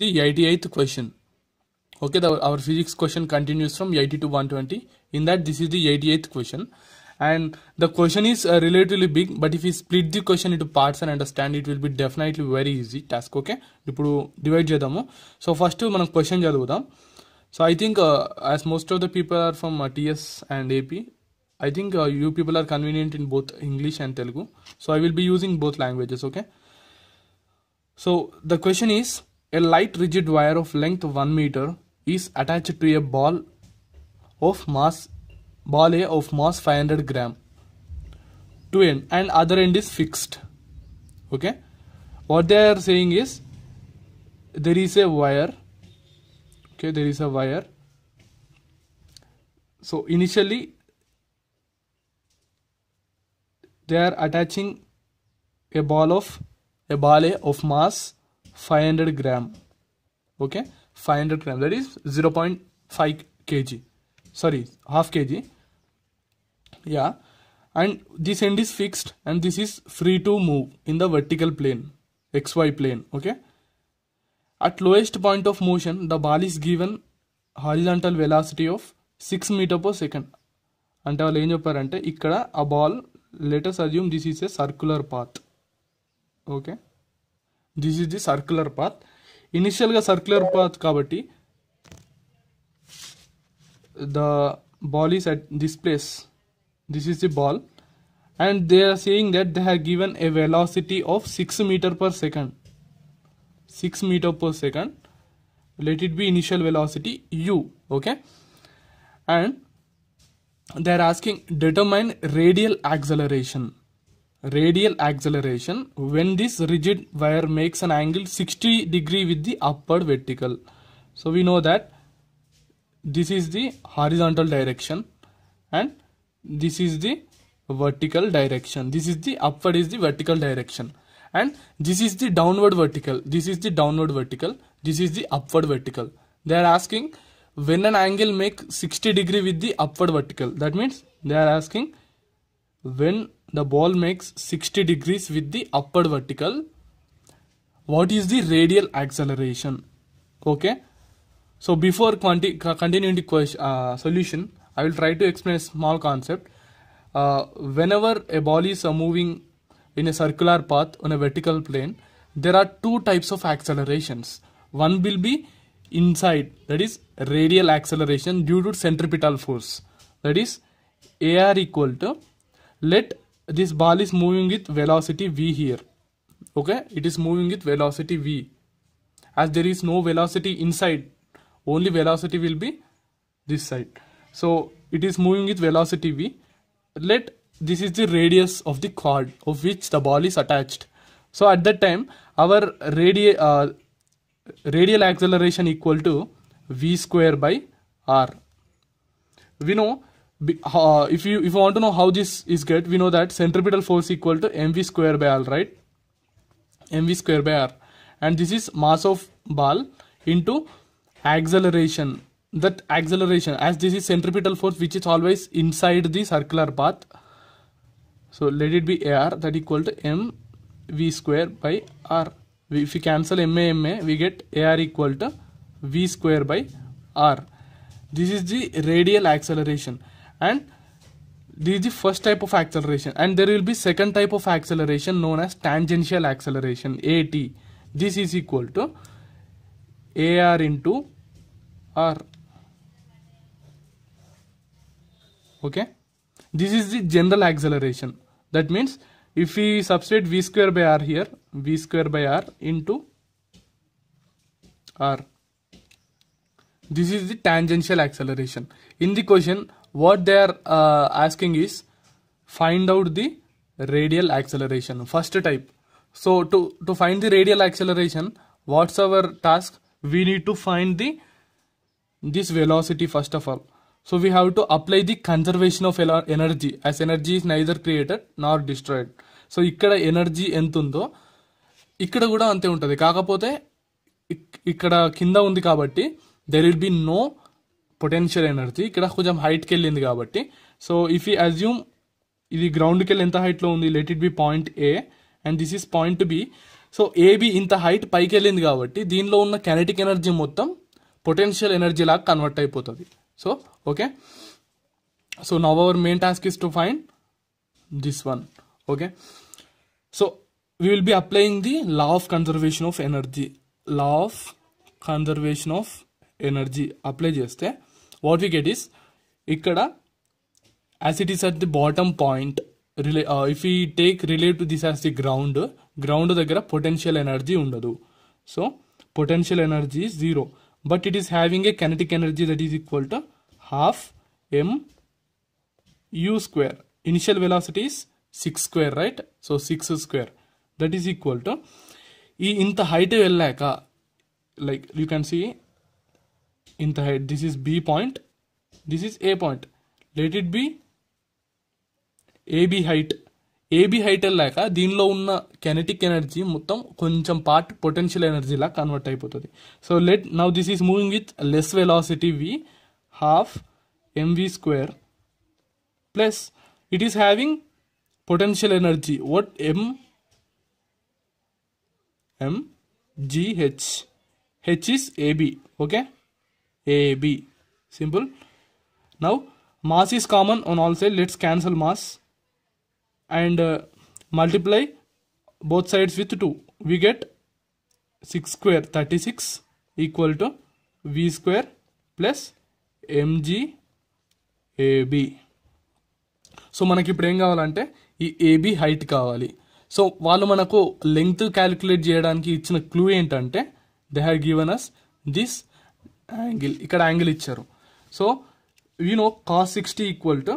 the 88th question okay our physics question continues from 80 to 120 in that this is the 88th question and the question is uh, relatively big but if we split the question into parts and understand it will be definitely very easy task okay divide so first of all question so i think uh, as most of the people are from uh, ts and ap i think uh, you people are convenient in both english and telugu so i will be using both languages okay so the question is a light rigid wire of length 1 meter is attached to a ball of mass ball A of mass 500 gram to end and other end is fixed okay what they are saying is there is a wire okay there is a wire so initially they are attaching a ball of a A of mass 500 gram okay 500 gram that is 0 0.5 kg sorry half kg yeah and this end is fixed and this is free to move in the vertical plane xy plane okay at lowest point of motion the ball is given horizontal velocity of 6 meter per second అంటే వాళ్ళు of చెప్పారంటే ఇక్కడ ఆ let us assume this is a circular path okay this is the circular path initial circular path cavity. the ball is at this place this is the ball and they are saying that they have given a velocity of 6 meter per second 6 meter per second let it be initial velocity u okay and they are asking determine radial acceleration radial acceleration when this rigid wire makes an angle 60 degree with the upward vertical. So we know that this is the horizontal direction and this is the vertical direction. This is the upward is the vertical direction and this is the downward vertical. This is the downward vertical. This is the upward vertical. They are asking when an angle make 60 degree with the upward vertical. That means they are asking when the ball makes 60 degrees with the upward vertical what is the radial acceleration okay so before continuing the question, uh, solution i will try to explain a small concept uh, whenever a ball is uh, moving in a circular path on a vertical plane there are two types of accelerations one will be inside that is radial acceleration due to centripetal force that is ar equal to let this ball is moving with velocity v here okay it is moving with velocity v as there is no velocity inside only velocity will be this side so it is moving with velocity v let this is the radius of the cord of which the ball is attached so at that time our uh, radial acceleration equal to v square by r we know uh, if you if you want to know how this is get we know that centripetal force equal to mv square by r right mv square by r and this is mass of ball into acceleration that acceleration as this is centripetal force which is always inside the circular path so let it be ar that equal to mv square by r if we cancel ma ma we get ar equal to v square by r this is the radial acceleration and this is the first type of acceleration and there will be second type of acceleration known as tangential acceleration at this is equal to ar into r okay this is the general acceleration that means if we substitute v square by r here v square by r into r this is the tangential acceleration in the question what they are uh, asking is find out the radial acceleration first type so to to find the radial acceleration what's our task we need to find the this velocity first of all so we have to apply the conservation of energy as energy is neither created nor destroyed So energy ఇక్కడ energy ఎంత ఉందో ఇక్కడ కూడా అంతే ఉంటుంది కాకపోతే ఇక్కడ కింద ఉంది there will be no potential energy ఇక్కడ కొంచెం హైట్కి వెళ్ళింది కాబట్టి సో ఇఫ్ ఈ అజ్యూమ్ ఇది గ్రౌండ్కి వెళ్ళి ఎంత హైట్లో ఉంది let it be point A and this is point B so A B ఇంత హైట్ పైకి వెళ్ళింది కాబట్టి దీనిలో ఉన్న కైనటిక్ ఎనర్జీ మొత్తం పొటెన్షియల్ ఎనర్జీ లాగా కన్వర్ట్ అయిపోతుంది so okay so now our main task is to find this one okay so we will be applying the law of conservation of energy law of conservation of energy apply చేస్తే what we get is ఇక్కడ as it is at the bottom point relay if we take relate to this as the ground ground దగ్గర potential energy ఉండదు so potential energy is zero but it is having a kinetic energy that is equal to half m u square initial velocity six square right so six square that is equal to ఈ ఇంత height వెళ్ళాక like you can see in the head this is b point this is a point let it be A B height A B height వెళ్ళాక దీనిలో ఉన్న kinetic energy మొత్తం కొంచెం part potential ఎనర్జీలా convert అయిపోతుంది so let now this is moving with less velocity v half m v square plus it is having potential energy what m m g h h is A B okay AB. Simple. Now, mass is common on all sides. Let's cancel mass and uh, multiply both sides with 2. We get 6 square 36 equal to V square plus mg A B so మనకి ఇప్పుడు ఏం కావాలంటే ఈ AB height కావాలి so వాళ్ళు మనకు length calculate చేయడానికి ఇచ్చిన క్లూ ఏంటంటే they have given us this angle ikkada angle icharu so we know cos 60 equal to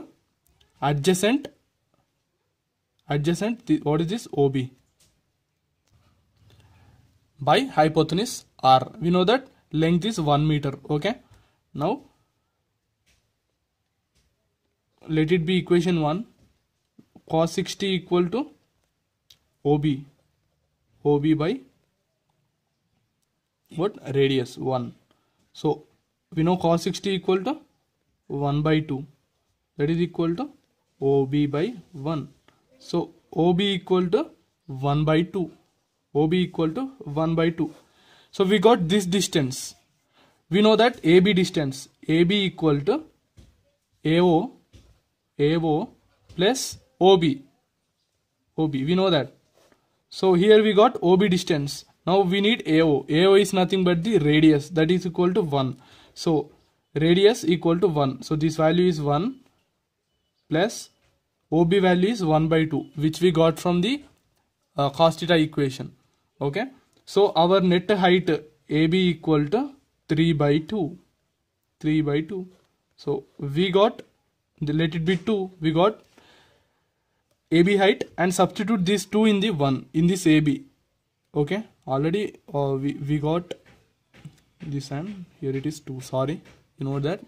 adjacent adjacent what is this ob by hypotenuse r we know that length is 1 meter okay now let it be equation 1 cos 60 equal to ob ob by what radius 1 So we know cos 60 equal to 1 by 2 that is equal to OB by 1. So OB equal to 1 by 2. OB equal to 1 by 2. So we got this distance. We know that AB distance AB equal to AO AO plus OB. OB we know that. So here we got OB distance now we need AO AO is nothing but the radius that is equal to 1 so radius equal to 1 so this value is 1 plus OB value is 1 by 2 which we got from the uh, cos theta equation okay so our net height AB equal to 3 by 2 3 by 2 so we got let it be 2 we got AB height and substitute these 2 in the 1 in this AB okay already uh, we, we got this m here it is 2 sorry you know that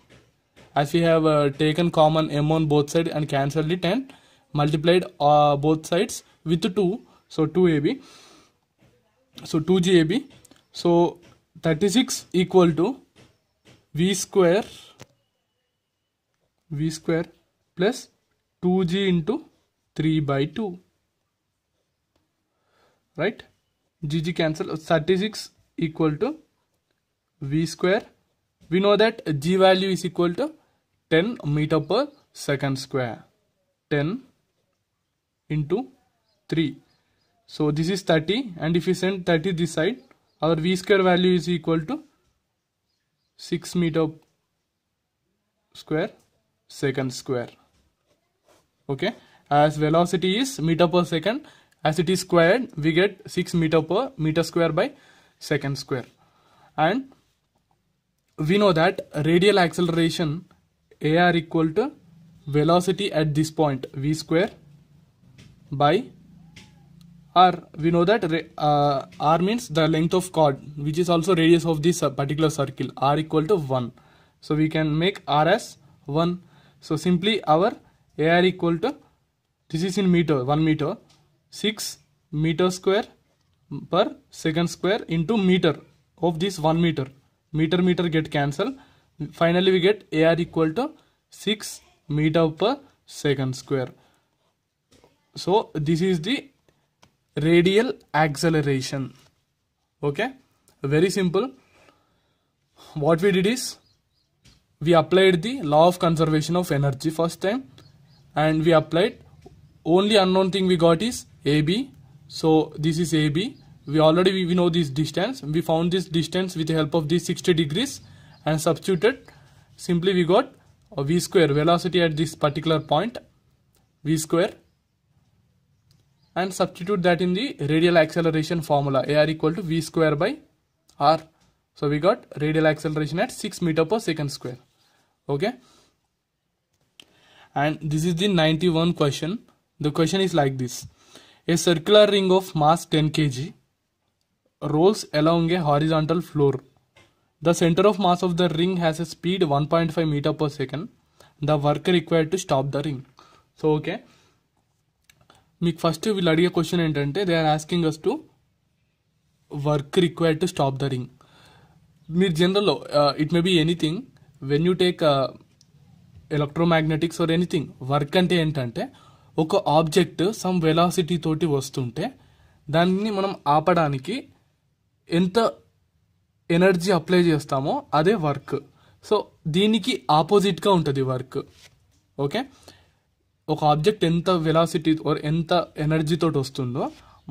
as we have uh, taken common m on both sides and cancelled it and multiplied uh, both sides with 2 so 2ab so 2gab so 36 equal to v square v square plus 2g into 3 by 2 right GG cancel 36 equal to V square. We know that G value is equal to 10 meter per second square. 10 into 3. So this is 30 and if we send 30 this side our V square value is equal to 6 meter square second square. Okay as velocity is meter per second as it is squared we get 6 meter per meter square by second square and we know that radial acceleration AR equal to velocity at this point v square by r we know that uh, r means the length of chord which is also radius of this uh, particular circle r equal to 1 so we can make r as 1 so simply our AR equal to this is in meter 1 meter 6 meter square per second square into meter of this 1 meter meter meter get cancelled finally we get ar equal to 6 meter per second square so this is the radial acceleration okay very simple what we did is we applied the law of conservation of energy first time and we applied only unknown thing we got is AB. So this is AB. We already we, we know this distance. We found this distance with the help of this 60 degrees and substituted. Simply we got a v square velocity at this particular point v square and substitute that in the radial acceleration formula ar equal to v square by r so we got radial acceleration at 6 meter per second square okay and this is the 91 question the question is like this A circular ring of mass 10 kg rolls along a horizontal floor. The center of mass of the ring has a speed 1.5 meter per second. The worker required to stop the ring. So okay మీకు first వీళ్ళు అడిగే question ఏంటంటే they are asking us to work required to stop the ring మీరు జనరల్లో it may be anything when you take electromagnetics or anything work అంటే ఏంటంటే ఒక object some velocity తోటి వస్తుంటే దాన్ని మనం ఆపడానికి ఎంత ఎనర్జీ అప్లై చేస్తామో అదే వర్క్ సో దీనికి ఆపోజిట్గా ఉంటుంది వర్క్ ఓకే ఒక ఆబ్జెక్ట్ ఎంత వెలాసిటీ ఎంత ఎనర్జీతో వస్తుందో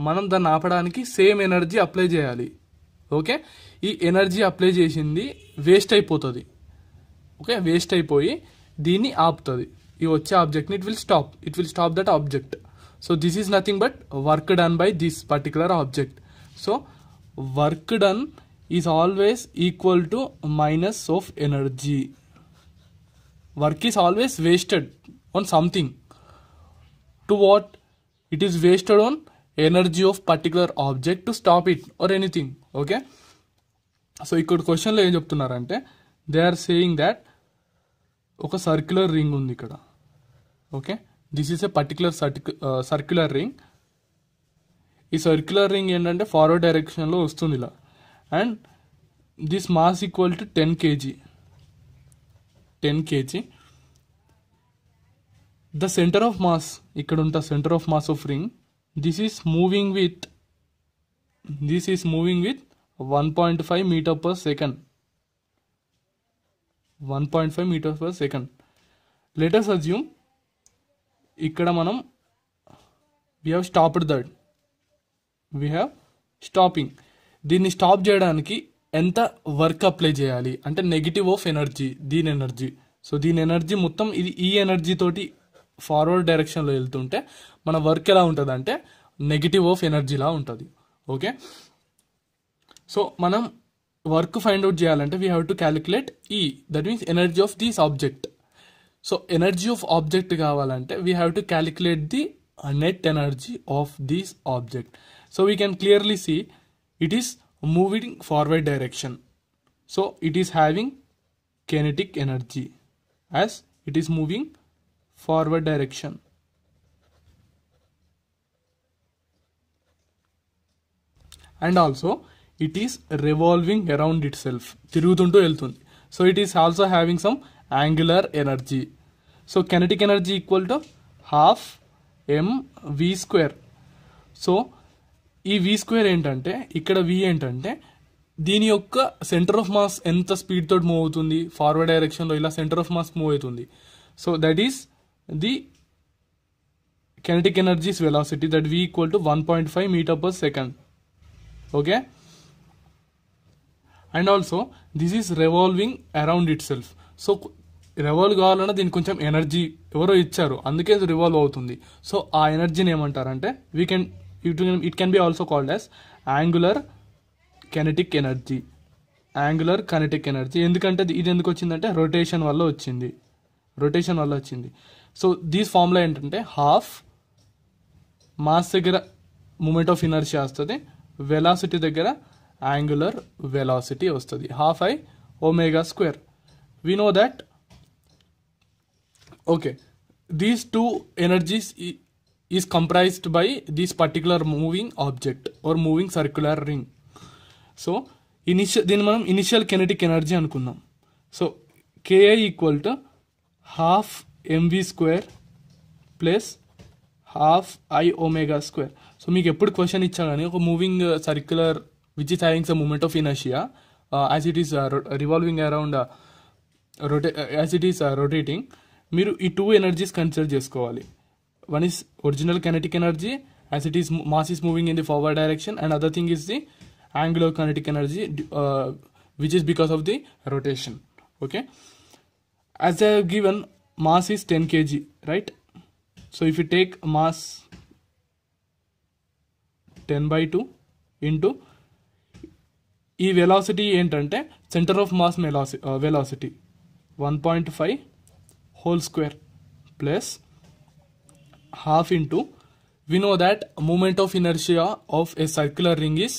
మనం దాన్ని ఆపడానికి సేమ్ ఎనర్జీ అప్లై చేయాలి ఓకే ఈ ఎనర్జీ అప్లై చేసింది వేస్ట్ అయిపోతుంది ఓకే వేస్ట్ అయిపోయి దీన్ని ఆపుతుంది ఈ వచ్చే ఆబ్జెక్ట్ని it will stop it will stop that object so this is nothing but work done by this particular object so work done is always equal to minus of energy work is always wasted on something to what it is wasted on energy of particular object to stop it or anything okay so ఇక్కడ క్వశ్చన్లో ఏం చెప్తున్నారంటే they are saying that ఒక circular ring ఉంది ఇక్కడ okay this is a particular circular ring ఈ circular ring ఏంటంటే forward డైరెక్షన్లో వస్తుంది ఇలా and this mass equal to ten kg ten kg the centre of mass ఇక్కడ ఉంటా centre of mass of ring this is moving with this is moving with one point five metre per second one point five metre per second let us assume ఇక్కడ మనం we have stopped that we have stopping దీన్ని stop చేయడానికి ఎంత work apply చేయాలి అంటే negative of energy దీని energy so దీని energy మొత్తం ఇది ఈ ఎనర్జీ తోటి ఫార్వర్డ్ డైరెక్షన్లో వెళ్తుంటే మన వర్క్ ఎలా ఉంటుంది అంటే నెగిటివ్ ఆఫ్ ఎనర్జీలా ఉంటుంది ఓకే సో మనం వర్క్ ఫైండ్ అవుట్ చేయాలంటే వీ హ్యావ్ టు క్యాలిక్యులేట్ ఈ that means energy of this object so energy of object కావాలంటే we have to calculate the net energy of this object so we can clearly see it is moving forward direction so it is having energy as it is moving forward direction and also it is revolving around itself తిరుగుతుంటూ వెళ్తుంది so it is also having some angular energy so kinetic energy equal to half m v square so ఈ v square ఏంటంటే ఇక్కడ v ఏంటంటే దీని యొక్క centre of mass ఎంత speed తోటి మూవ్ అవుతుంది ఫార్వర్డ్ డైరెక్షన్లో ఇలా సెంటర్ ఆఫ్ మాస్ మూవ్ అవుతుంది so that is the kinetic energies velocity that v equal to one point five metre per second okay and also this is revolving around itself so revolve కావాలన్నా దీనికి కొంచెం energy ఎవరో ఇచ్చారు అందుకే ఇది revolve అవుతుంది so ఆ ఎనర్జీని ఏమంటారంటే we can it it can be also called as angular kinetic energy angular kinetic energy ఎందుకంటే ఇది ఎందుకు వచ్చిందంటే రొటేషన్ వల్ల వచ్చింది రొటేషన్ వల్ల వచ్చింది సో దీస్ ఫార్ములా ఏంటంటే హాఫ్ మాస్ దగ్గర మూమెంట్ ఆఫ్ ఎనర్జీ వస్తుంది వెలాసిటీ దగ్గర యాంగులర్ వెలాసిటీ వస్తుంది half I omega square we know that okay these two energies is comprised by these particular moving object or moving circular ring so initial దీన్ని మనం initial kinetic energy అనుకుందాం so K i equal to half m v square plus half I omega square so మీకు ఎప్పుడు question ఇచ్చా కానీ ఒక moving circular which is having a moment of inertia as it is revolving around rotate as it is rotating మీరు ఈ two energies consider చేసుకోవాలి one is original kinetic energy as it is mass is moving in the forward direction and other thing is the angular kinetic energy which is because of the rotation okay as I given mass is ten kg right so if you take mass ten by two into ఈ velocity ఏంటంటే centre of mass velocity velocity one point five whole square plus half into we know that moment of inertia of a circular ring is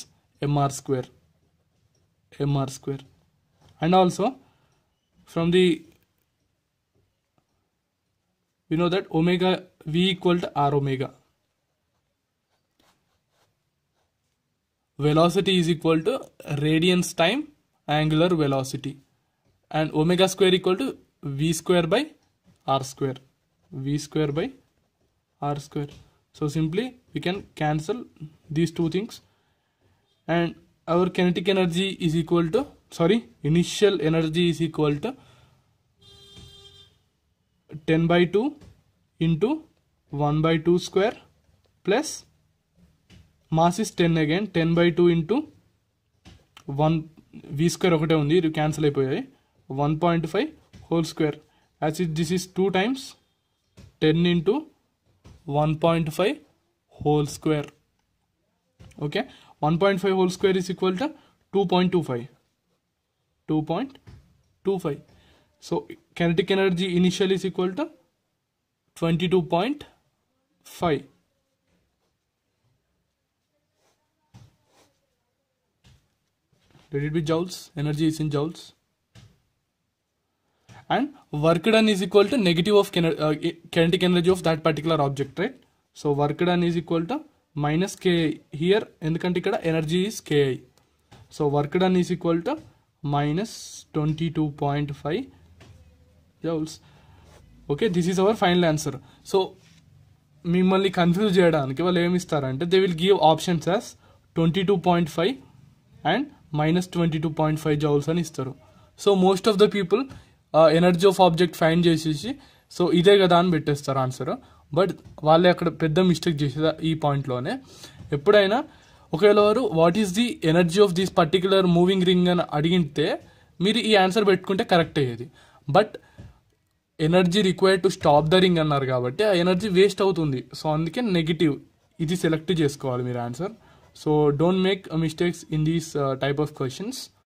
mr square mr square and also from the we know that omega v equal to r omega velocity is equal to radians time angular velocity and omega square equal to v square by R square v square by R square so simply we can cancel these two things and our kinetic energy is equal to sorry initial energy is equal to 10 by 2 into 1 by 2 square plus mass is 10 again 10 by 2 into 1 v square ఒకటే ఉంది ఇది cancel అయిపోయాయి 1.5 whole square as it this is 2 times 10 into 1.5 whole square okay 1.5 whole square is equal to 2.25 2.25 so kinetic energy initial is equal to 22.5 did it be joules energy is in joules and work done is equal to negative of kine uh, kinetic energy of that particular object right so work done is equal to minus ki here ఎందుకంటే ఇక్కడ energy is ki so work done is equal to minus 22.5 joules okay this is our final answer so మిమ్మల్ని confuse చేయడానికి వాళ్ళు ఏమి ఇస్తారంటే they will give options as twenty two point five and minus twenty two point five joules అని ఇస్తారు so most of the people energy of object find చేసేసి సో ఇదే కదా అని పెట్టేస్తారు ఆన్సర్ బట్ వాళ్ళే అక్కడ పెద్ద మిస్టేక్ చేసేది ఈ పాయింట్లోనే ఎప్పుడైనా ఒకవేళ వారు what is the energy of this particular moving ring అని అడిగితే మీరు ఈ ఆన్సర్ పెట్టుకుంటే కరెక్ట్ అయ్యేది but energy required to stop the ring అన్నారు కాబట్టి ఆ ఎనర్జీ వేస్ట్ అవుతుంది సో అందుకే నెగిటివ్ ఇది సెలెక్ట్ చేసుకోవాలి మీరు answer so don't make mistakes in these type of questions